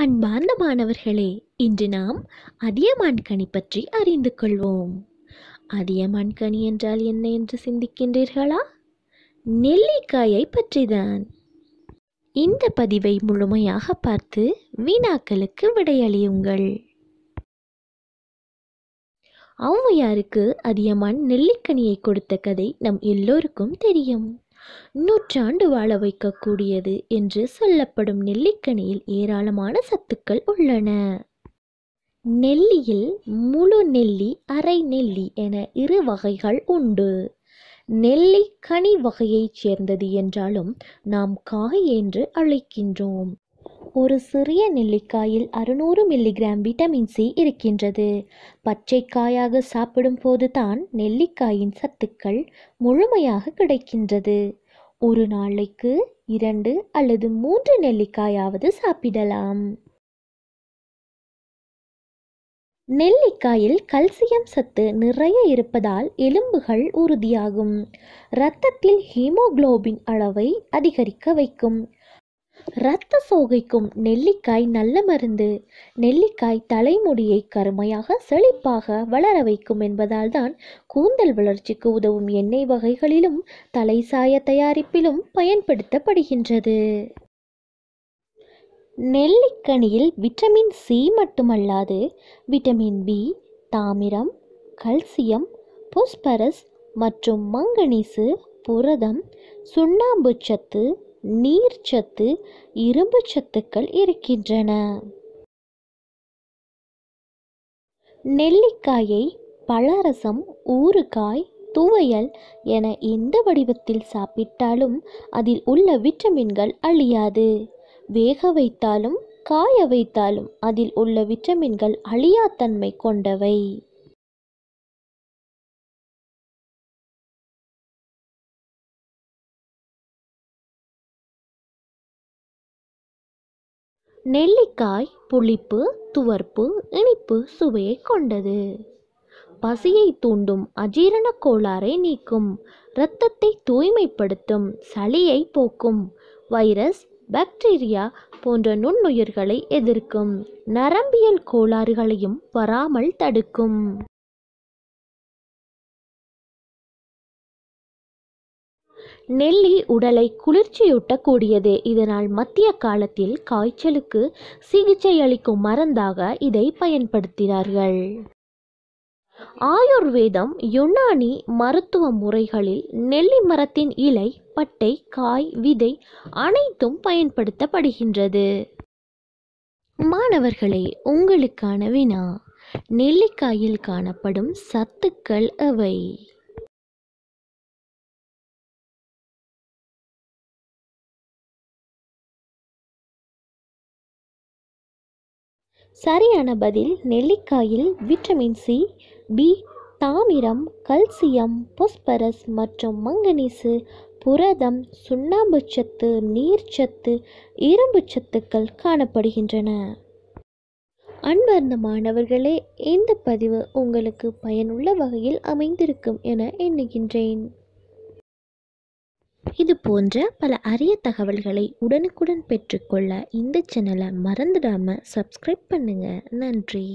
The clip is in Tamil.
அன்பார்ந்த மாணவர்களே இன்று நாம் அதியமான்கனி பற்றி அறிந்து கொள்வோம் அதியமான்கனி என்றால் என்ன என்று சிந்திக்கின்றீர்களா நெல்லிக்காயை பற்றிதான் இந்த பதிவை முழுமையாக பார்த்து வீணாக்களுக்கு விடையளியுங்கள் ஔவையாருக்கு அதியமான் நெல்லிக்கனியை கொடுத்த கதை நம் எல்லோருக்கும் தெரியும் நூற்றாண்டு வாழ வைக்கக்கூடியது என்று சொல்லப்படும் நெல்லிக்கனியில் ஏராளமான சத்துக்கள் உள்ளன நெல்லியில் முழு நெல்லி அரை நெல்லி என இரு வகைகள் உண்டு நெல்லி கனி வகையைச் சேர்ந்தது என்றாலும் நாம் காய் என்று அழைக்கின்றோம் ஒரு சிறிய நெல்லிக்காயில் அறுநூறு மில்லிகிராம் விட்டமின் சி இருக்கின்றது பச்சை காயாக சாப்பிடும்போது தான் நெல்லிக்காயின் சத்துக்கள் முழுமையாக கிடைக்கின்றது ஒரு நாளைக்கு இரண்டு அல்லது மூன்று நெல்லிக்காயாவது சாப்பிடலாம் நெல்லிக்காயில் கல்சியம் சத்து நிறைய இருப்பதால் எலும்புகள் உறுதியாகும் இரத்தத்தில் ஹீமோகுளோபின் அளவை அதிகரிக்க வைக்கும் இரத்த சோகைக்கும் நெல்லிக்காய் நல்ல மருந்து நெல்லிக்காய் தலைமுடியை கருமையாக செழிப்பாக வளர வைக்கும் என்பதால் தான் கூந்தல் வளர்ச்சிக்கு உதவும் எண்ணெய் வகைகளிலும் தலை சாய தயாரிப்பிலும் பயன்படுத்தப்படுகின்றது நெல்லிக்கனியில் விட்டமின் சி மட்டுமல்லாது விட்டமின் பி தாமிரம் கல்சியம் புஸ்பரஸ் மற்றும் மங்கனீசு புரதம் சுண்ணாம்பு சத்து நீர்ச்சத்து இரும்பு சத்துக்கள் இருக்கின்றன நெல்லிக்காயை பழரசம் ஊறுகாய் துவையல் என எந்த வடிவத்தில் சாப்பிட்டாலும் அதில் உள்ள விட்டமின்கள் அழியாது வேக வைத்தாலும் காய வைத்தாலும் அதில் உள்ள விட்டமின்கள் அழியாத்தன்மை கொண்டவை நெல்லிக்காய் புளிப்பு துவர்ப்பு இனிப்பு சுவையை கொண்டது பசியை தூண்டும் அஜீரண கோளாறை நீக்கும் இரத்தத்தை தூய்மைப்படுத்தும் சளியை போக்கும் வைரஸ் பாக்டீரியா போன்ற நுண்ணுயிர்களை எதிர்க்கும் நரம்பியல் கோளாறுகளையும் வராமல் தடுக்கும் நெல்லி உடலை குளிர்ச்சியூட்டக்கூடியது இதனால் மத்திய காலத்தில் காய்ச்சலுக்கு சிகிச்சை அளிக்கும் மருந்தாக இதை பயன்படுத்தினார்கள் ஆயுர்வேதம் யுனானி மருத்துவ முறைகளில் நெல்லி மரத்தின் இலை பட்டை காய் விதை அனைத்தும் பயன்படுத்தப்படுகின்றது மாணவர்களே உங்களுக்கான வினா நெல்லிக்காயில் காணப்படும் சத்துக்கள் அவை சரியான பதில் நெல்லிக்காயில் விட்டமின் சி பி தாமிரம் கல்சியம் பொஸ்பரஸ் மற்றும் மங்கனீசு புரதம் சுண்ணாம்புச்சத்து நீர்ச்சத்து இரும்புச்சத்துக்கள் காணப்படுகின்றன அன்பார்ந்த மாணவர்களே இந்த பதிவு உங்களுக்கு பயனுள்ள வகையில் அமைந்திருக்கும் என எண்ணுகின்றேன் இது போன்ற பல அரிய தகவல்களை உடனுக்குடன் பெற்றுக்கொள்ள இந்த சேனலை மறந்துடாமல் சப்ஸ்கிரைப் பண்ணுங்கள் நன்றி